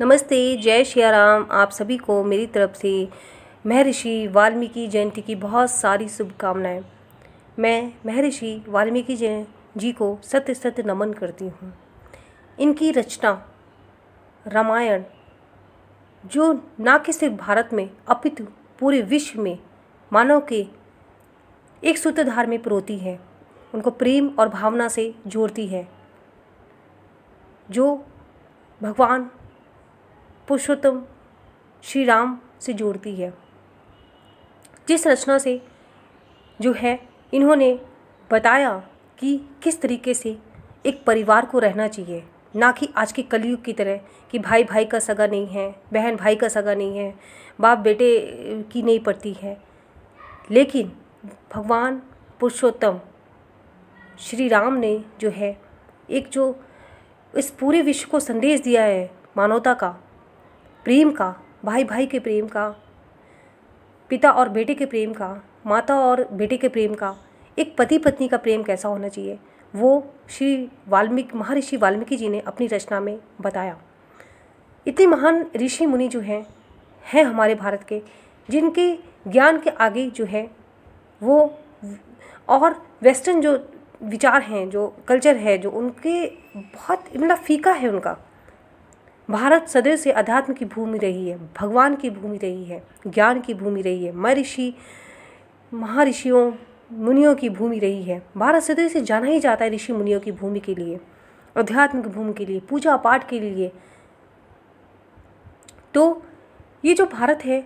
नमस्ते जय श्या राम आप सभी को मेरी तरफ से महर्षि वाल्मीकि जयंती की बहुत सारी शुभकामनाएं मैं महर्षि वाल्मीकि जय जी को सत्य सत्य नमन करती हूँ इनकी रचना रामायण जो ना कि सिर्फ भारत में अपितु पूरे विश्व में मानव के एक सूत्रधार में प्रोती है उनको प्रेम और भावना से जोड़ती है जो भगवान पुरुषोत्तम श्री राम से जोड़ती है जिस रचना से जो है इन्होंने बताया कि किस तरीके से एक परिवार को रहना चाहिए ना कि आज के कलयुग की तरह कि भाई भाई का सगा नहीं है बहन भाई का सगा नहीं है बाप बेटे की नहीं पड़ती है लेकिन भगवान पुरुषोत्तम श्री राम ने जो है एक जो इस पूरे विश्व को संदेश दिया है मानवता का प्रेम का भाई भाई के प्रेम का पिता और बेटे के प्रेम का माता और बेटे के प्रेम का एक पति पत्नी का प्रेम कैसा होना चाहिए वो श्री वाल्मीकि महर्षि वाल्मीकि जी ने अपनी रचना में बताया इतने महान ऋषि मुनि जो हैं हैं हमारे भारत के जिनके ज्ञान के आगे जो है वो और वेस्टर्न जो विचार हैं जो कल्चर है जो उनके बहुत मतलब फीका है उनका भारत सदैव से अध्यात्म की भूमि रही है भगवान की भूमि रही है ज्ञान की भूमि रही है महर्षि महर्षियों मुनियों की भूमि रही है भारत सदैव से जाना ही जाता है ऋषि मुनियों की भूमि के लिए अध्यात्म की भूमि के लिए पूजा पाठ के लिए तो ये जो भारत है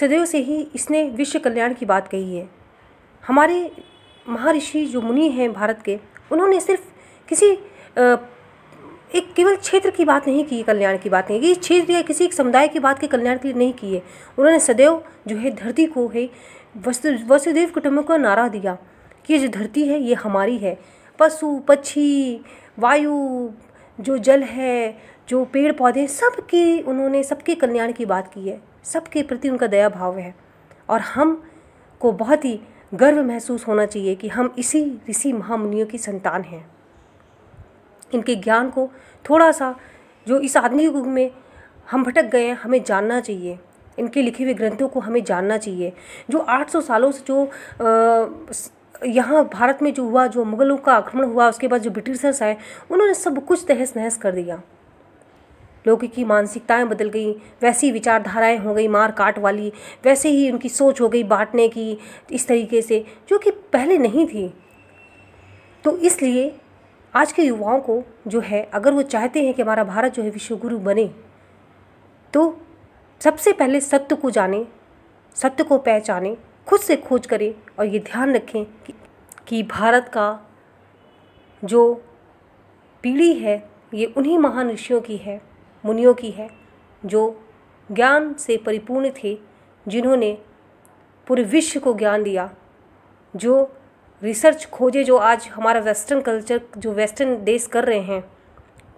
सदैव से ही इसने विश्व कल्याण की बात कही है हमारे महर्षि जो मुनि हैं भारत के उन्होंने सिर्फ किसी एक केवल क्षेत्र की बात नहीं की कल्याण की बात नहीं की क्षेत्र या किसी एक समुदाय की बात के कल्याण के लिए नहीं की है उन्होंने सदैव जो है धरती को है वसु वसुदेव कुटुम्ब को नारा दिया कि जो धरती है ये हमारी है पशु पक्षी वायु जो जल है जो पेड़ पौधे सबके उन्होंने सबके कल्याण की बात की है सबके प्रति उनका दया भाव है और हम को बहुत ही गर्व महसूस होना चाहिए कि हम इसी ऋषि महामुनियों की संतान हैं इनके ज्ञान को थोड़ा सा जो इस आधुनिक युग में हम भटक गए हैं हमें जानना चाहिए इनके लिखे हुए ग्रंथों को हमें जानना चाहिए जो 800 सालों से जो यहाँ भारत में जो हुआ जो मुगलों का आक्रमण हुआ उसके बाद जो ब्रिटिशर्स आए उन्होंने सब कुछ तहस नहस कर दिया लोगों की मानसिकताएं बदल गई वैसी विचारधाराएं हो गई मार काट वाली वैसे ही उनकी सोच हो गई बांटने की इस तरीके से जो कि पहले नहीं थी तो इसलिए आज के युवाओं को जो है अगर वो चाहते हैं कि हमारा भारत जो है विश्वगुरु बने तो सबसे पहले सत्य को जाने सत्य को पहचाने खुद से खोज करें और ये ध्यान रखें कि, कि भारत का जो पीढ़ी है ये उन्हीं महान ऋषियों की है मुनियों की है जो ज्ञान से परिपूर्ण थे जिन्होंने पूरे विश्व को ज्ञान दिया जो रिसर्च खोजें जो आज हमारा वेस्टर्न कल्चर जो वेस्टर्न देश कर रहे हैं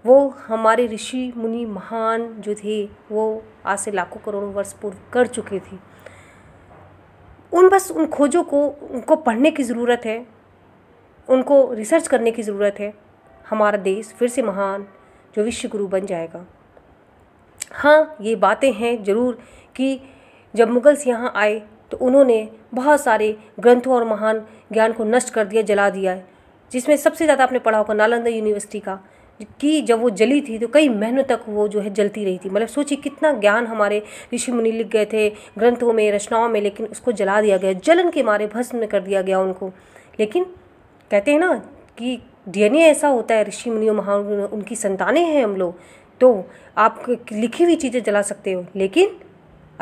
वो हमारे ऋषि मुनि महान जो थे वो आज से लाखों करोड़ों वर्ष पूर्व कर चुके थे उन बस उन खोजों को उनको पढ़ने की ज़रूरत है उनको रिसर्च करने की ज़रूरत है हमारा देश फिर से महान जो विश्व गुरु बन जाएगा हाँ ये बातें हैं ज़रूर कि जब मुगल्स यहाँ आए तो उन्होंने बहुत सारे ग्रंथों और महान ज्ञान को नष्ट कर दिया जला दिया है जिसमें सबसे ज़्यादा आपने पढ़ा होगा नालंदा यूनिवर्सिटी का कि जब वो जली थी तो कई महीनों तक वो जो है जलती रही थी मतलब सोचिए कितना ज्ञान हमारे ऋषि मुनि लिख गए थे ग्रंथों में रचनाओं में लेकिन उसको जला दिया गया जलन के मारे भस्म कर दिया गया उनको लेकिन कहते हैं ना कि डी ऐसा होता है ऋषि मुनियों महा उनकी संतानें हैं हम लोग तो आप लिखी हुई चीज़ें जला सकते हो लेकिन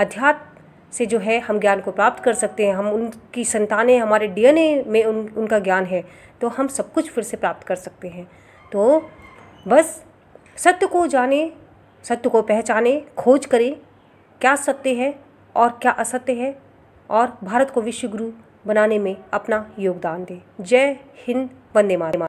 अध्यात्म से जो है हम ज्ञान को प्राप्त कर सकते हैं हम उनकी संतानें हमारे डीएनए में उन उनका ज्ञान है तो हम सब कुछ फिर से प्राप्त कर सकते हैं तो बस सत्य को जाने सत्य को पहचाने खोज करें क्या सत्य है और क्या असत्य है और भारत को विश्व गुरु बनाने में अपना योगदान दें जय हिंद वंदे मातरम